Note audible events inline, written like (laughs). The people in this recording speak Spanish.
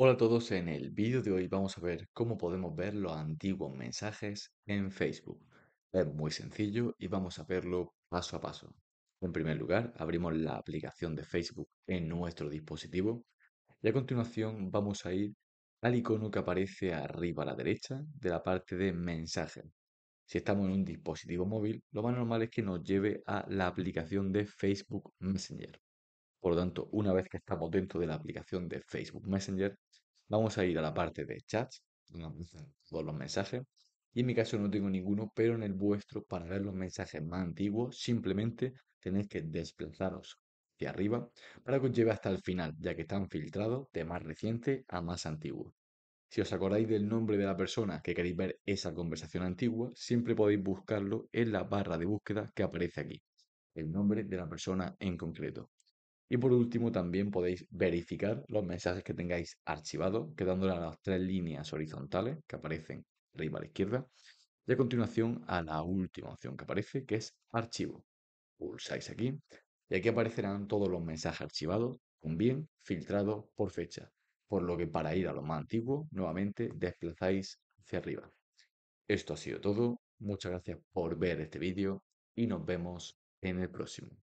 Hola a todos, en el vídeo de hoy vamos a ver cómo podemos ver los antiguos mensajes en Facebook. Es muy sencillo y vamos a verlo paso a paso. En primer lugar, abrimos la aplicación de Facebook en nuestro dispositivo y a continuación vamos a ir al icono que aparece arriba a la derecha de la parte de mensajes. Si estamos en un dispositivo móvil, lo más normal es que nos lleve a la aplicación de Facebook Messenger. Por lo tanto, una vez que estamos dentro de la aplicación de Facebook Messenger, vamos a ir a la parte de chats, donde todos (laughs) los mensajes. Y en mi caso no tengo ninguno, pero en el vuestro, para ver los mensajes más antiguos, simplemente tenéis que desplazaros hacia arriba para que os lleve hasta el final, ya que están filtrados de más reciente a más antiguo. Si os acordáis del nombre de la persona que queréis ver esa conversación antigua, siempre podéis buscarlo en la barra de búsqueda que aparece aquí, el nombre de la persona en concreto. Y por último, también podéis verificar los mensajes que tengáis archivados, quedándole a las tres líneas horizontales que aparecen arriba a la izquierda. Y a continuación a la última opción que aparece, que es archivo. Pulsáis aquí y aquí aparecerán todos los mensajes archivados, bien filtrados por fecha. Por lo que para ir a lo más antiguo, nuevamente desplazáis hacia arriba. Esto ha sido todo. Muchas gracias por ver este vídeo y nos vemos en el próximo.